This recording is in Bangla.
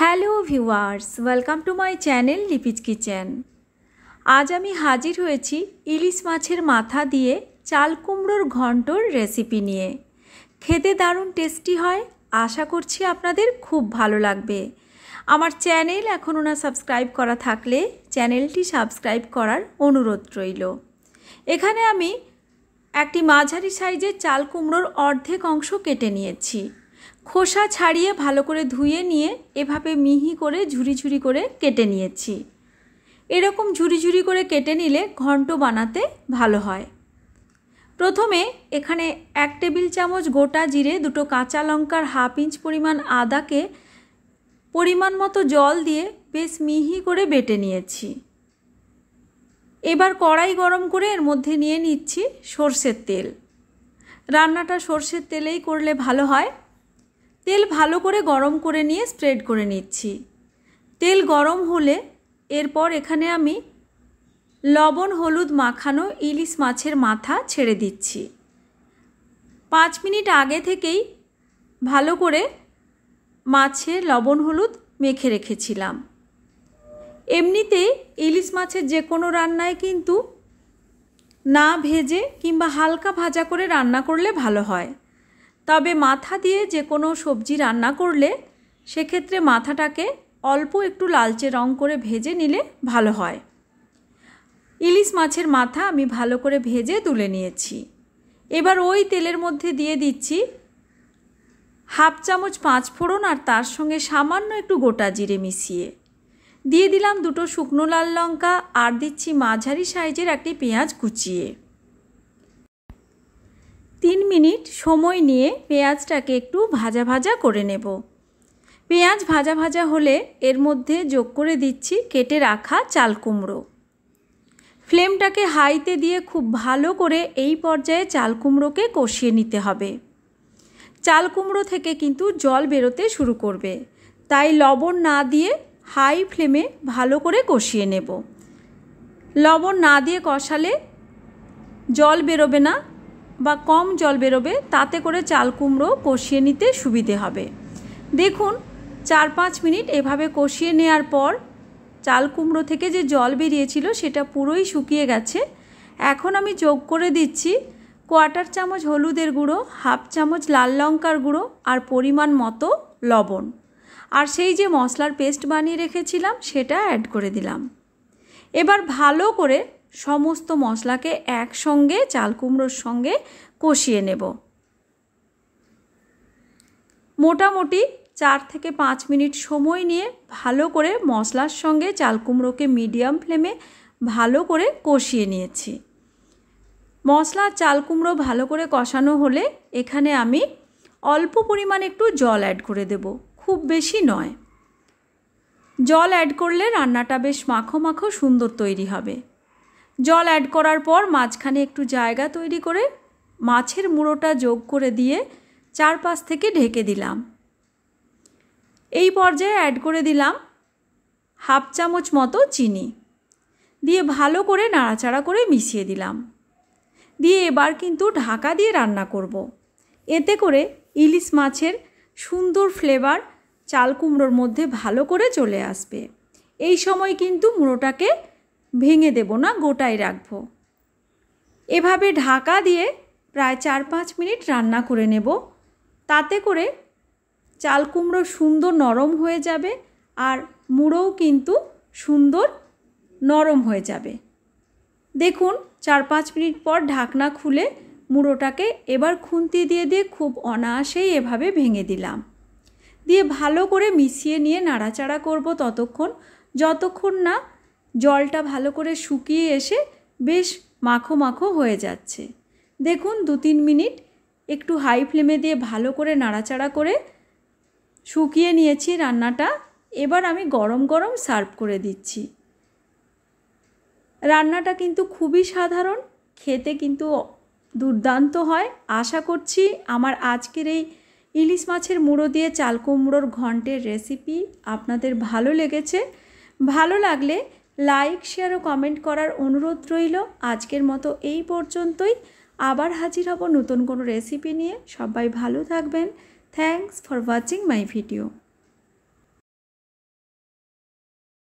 Hello viewers welcome to my channel Lipi's kitchen আজ আমি হাজির হয়েছি ইলিশ মাছের মাথা দিয়ে চাল কুমড়োর ঘন্টর রেসিপি নিয়ে খেতে দারুণ টেস্টি হয় আশা করছি আপনাদের খুব ভালো লাগবে আমার চ্যানেল এখনও না সাবস্ক্রাইব করা থাকলে চ্যানেলটি সাবস্ক্রাইব করার অনুরোধ রইল এখানে আমি একটি মাঝারি সাইজের চাল কুমড়োর অর্ধেক অংশ কেটে নিয়েছি খোসা ছাড়িয়ে ভালো করে ধুয়ে নিয়ে এভাবে মিহি করে ঝুড়ি ঝুরি করে কেটে নিয়েছি এরকম ঝুরি ঝুড়ি করে কেটে নিলে ঘন্ট বানাতে ভালো হয় প্রথমে এখানে এক টেবিল চামচ গোটা জিরে দুটো কাঁচা লঙ্কার হাফ ইঞ্চ পরিমাণ আদাকে পরিমাণ মতো জল দিয়ে বেশ মিহি করে বেটে নিয়েছি এবার কড়াই গরম করে এর মধ্যে নিয়ে নিচ্ছি সর্ষের তেল রান্নাটা সর্ষের তেলেই করলে ভালো হয় তেল ভালো করে গরম করে নিয়ে স্প্রেড করে নিচ্ছি তেল গরম হলে এরপর এখানে আমি লবণ হলুদ মাখানো ইলিশ মাছের মাথা ছেড়ে দিচ্ছি পাঁচ মিনিট আগে থেকেই ভালো করে মাছে লবণ হলুদ মেখে রেখেছিলাম এমনিতে ইলিশ মাছের যে কোনো রান্নায় কিন্তু না ভেজে কিংবা হালকা ভাজা করে রান্না করলে ভালো হয় তবে মাথা দিয়ে যে কোনো সবজি রান্না করলে সেক্ষেত্রে মাথাটাকে অল্প একটু লালচে রং করে ভেজে নিলে ভালো হয় ইলিশ মাছের মাথা আমি ভালো করে ভেজে তুলে নিয়েছি এবার ওই তেলের মধ্যে দিয়ে দিচ্ছি হাফ চামচ পাঁচ ফোড়ন আর তার সঙ্গে সামান্য একটু গোটা জিরে মিশিয়ে দিয়ে দিলাম দুটো শুকনো লাল লঙ্কা আর দিচ্ছি মাঝারি সাইজের একটি পেঁয়াজ কুচিয়ে তিন মিনিট সময় নিয়ে পেঁয়াজটাকে একটু ভাজা ভাজা করে নেব পেঁয়াজ ভাজা ভাজা হলে এর মধ্যে যোগ করে দিচ্ছি কেটে রাখা চাল কুমড়ো ফ্লেমটাকে হাইতে দিয়ে খুব ভালো করে এই পর্যায়ে চাল কুমড়োকে কষিয়ে নিতে হবে চাল কুমড়ো থেকে কিন্তু জল বেরোতে শুরু করবে তাই লবণ না দিয়ে হাই ফ্লেমে ভালো করে কষিয়ে নেব লবণ না দিয়ে কষালে জল বেরোবে না বা কম জল বেরোবে তাতে করে চাল কুমড়ো কষিয়ে নিতে সুবিধে হবে দেখুন চার পাঁচ মিনিট এভাবে কষিয়ে নেওয়ার পর চাল কুমড়ো থেকে যে জল বেরিয়েছিল সেটা পুরোই শুকিয়ে গেছে এখন আমি যোগ করে দিচ্ছি কোয়াটার চামচ হলুদের গুঁড়ো হাফ চামচ লাল লঙ্কার গুঁড়ো আর পরিমাণ মতো লবণ আর সেই যে মশলার পেস্ট বানিয়ে রেখেছিলাম সেটা অ্যাড করে দিলাম এবার ভালো করে সমস্ত মশলাকে একসঙ্গে চাল কুমড়োর সঙ্গে কষিয়ে নেব মোটামুটি চার থেকে পাঁচ মিনিট সময় নিয়ে ভালো করে মশলার সঙ্গে চাল কুমড়োকে মিডিয়াম ফ্লেমে ভালো করে কষিয়ে নিয়েছি মশলা চাল কুমড়ো ভালো করে কষানো হলে এখানে আমি অল্প পরিমাণ একটু জল অ্যাড করে দেব খুব বেশি নয় জল অ্যাড করলে রান্নাটা বেশ মাখো মাখো সুন্দর তৈরি হবে জল অ্যাড করার পর মাঝখানে একটু জায়গা তৈরি করে মাছের মুড়োটা যোগ করে দিয়ে চারপাশ থেকে ঢেকে দিলাম এই পর্যায়ে অ্যাড করে দিলাম হাফ চামচ মতো চিনি দিয়ে ভালো করে নাড়াচাড়া করে মিশিয়ে দিলাম দিয়ে এবার কিন্তু ঢাকা দিয়ে রান্না করব। এতে করে ইলিশ মাছের সুন্দর ফ্লেভার চাল কুমড়োর মধ্যে ভালো করে চলে আসবে এই সময় কিন্তু মুড়োটাকে ভেঙে দেব না গোটাই রাখব এভাবে ঢাকা দিয়ে প্রায় চার পাঁচ মিনিট রান্না করে নেব তাতে করে চাল কুমড়ো সুন্দর নরম হয়ে যাবে আর মুড়োও কিন্তু সুন্দর নরম হয়ে যাবে দেখুন চার পাঁচ মিনিট পর ঢাকনা খুলে মুড়োটাকে এবার খুন্তি দিয়ে দিয়ে খুব অনায়াসেই এভাবে ভেঙে দিলাম দিয়ে ভালো করে মিশিয়ে নিয়ে নাড়াচাড়া করব ততক্ষণ যতক্ষণ না জলটা ভালো করে শুকিয়ে এসে বেশ মাখো মাখো হয়ে যাচ্ছে দেখুন দু তিন মিনিট একটু হাই ফ্লেমে দিয়ে ভালো করে নাড়াচাড়া করে শুকিয়ে নিয়েছি রান্নাটা এবার আমি গরম গরম সার্ভ করে দিচ্ছি রান্নাটা কিন্তু খুবই সাধারণ খেতে কিন্তু দুর্দান্ত হয় আশা করছি আমার আজকের এই ইলিশ মাছের মুড়ো দিয়ে চাল কুমড়োর ঘন্টের রেসিপি আপনাদের ভালো লেগেছে ভালো লাগলে লাইক শেয়ার ও কমেন্ট করার অনুরোধ রইল আজকের মতো এই পর্যন্তই আবার হাজির হব নতুন কোনো রেসিপি নিয়ে সবাই ভালো থাকবেন thanks for watching my video